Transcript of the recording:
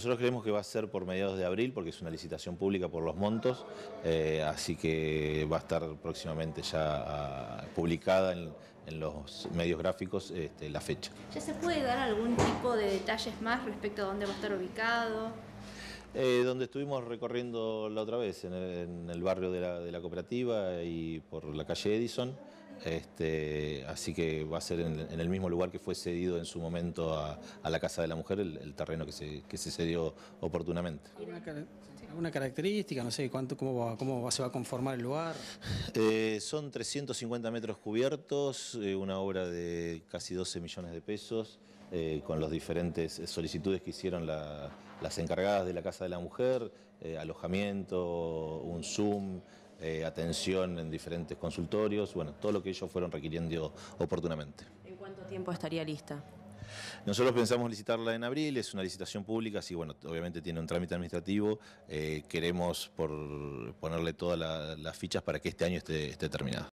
Nosotros creemos que va a ser por mediados de abril, porque es una licitación pública por los montos, eh, así que va a estar próximamente ya ah, publicada en, los medios gráficos este, la fecha. ¿Ya se puede dar algún tipo de detalles más respecto a dónde va a estar ubicado? Eh, donde estuvimos recorriendo la otra vez, en el, barrio de la cooperativa y por la calle Edison. Este, así que va a ser en, el mismo lugar que fue cedido en su momento a, la Casa de la Mujer el, terreno que se, cedió oportunamente. ¿Alguna, característica? No sé, cuánto, cómo, se va a conformar el lugar? Eh, son 350 metros cubiertos, eh, una obra de casi 12 millones de pesos. Eh, con las diferentes solicitudes que hicieron las encargadas de la Casa de la Mujer, alojamiento, un Zoom, eh, atención en diferentes consultorios, bueno, todo lo que ellos fueron requiriendo oportunamente. ¿En cuánto tiempo estaría lista? Nosotros pensamos licitarla en abril, es una licitación pública, así bueno, obviamente tiene un trámite administrativo, eh, queremos por ponerle todas las fichas para que este año esté, esté terminada.